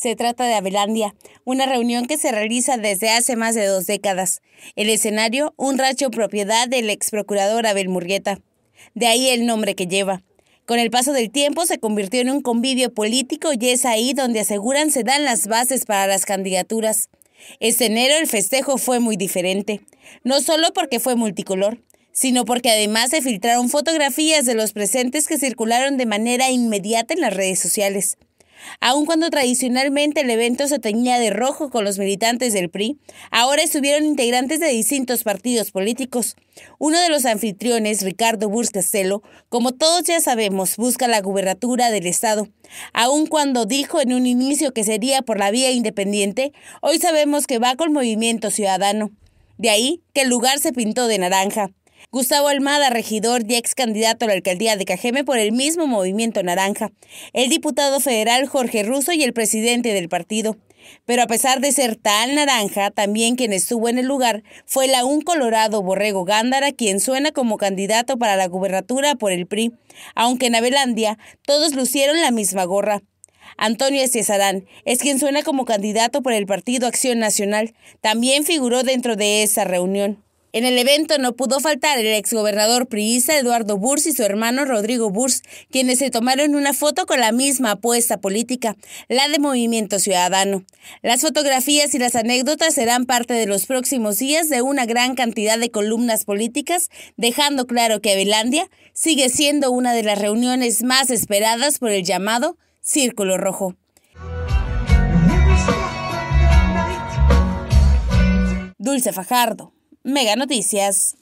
Se trata de Avelandia, una reunión que se realiza desde hace más de dos décadas. El escenario, un racho propiedad del ex procurador Abel Murgueta, De ahí el nombre que lleva. Con el paso del tiempo se convirtió en un convivio político y es ahí donde aseguran se dan las bases para las candidaturas. Este enero el festejo fue muy diferente, no solo porque fue multicolor, sino porque además se filtraron fotografías de los presentes que circularon de manera inmediata en las redes sociales. Aun cuando tradicionalmente el evento se teñía de rojo con los militantes del PRI, ahora estuvieron integrantes de distintos partidos políticos. Uno de los anfitriones, Ricardo Castelo, como todos ya sabemos, busca la gubernatura del Estado. Aun cuando dijo en un inicio que sería por la vía independiente, hoy sabemos que va con Movimiento Ciudadano. De ahí que el lugar se pintó de naranja. Gustavo Almada, regidor y ex candidato a la alcaldía de Cajeme por el mismo movimiento naranja, el diputado federal Jorge Russo y el presidente del partido. Pero a pesar de ser tal naranja, también quien estuvo en el lugar fue el aún colorado Borrego Gándara, quien suena como candidato para la gubernatura por el PRI, aunque en Avelandia todos lucieron la misma gorra. Antonio Cesarán es quien suena como candidato por el Partido Acción Nacional, también figuró dentro de esa reunión. En el evento no pudo faltar el exgobernador priista Eduardo Burs y su hermano Rodrigo Burs, quienes se tomaron una foto con la misma apuesta política, la de Movimiento Ciudadano. Las fotografías y las anécdotas serán parte de los próximos días de una gran cantidad de columnas políticas, dejando claro que Avelandia sigue siendo una de las reuniones más esperadas por el llamado Círculo Rojo. Dulce Fajardo. Mega Noticias.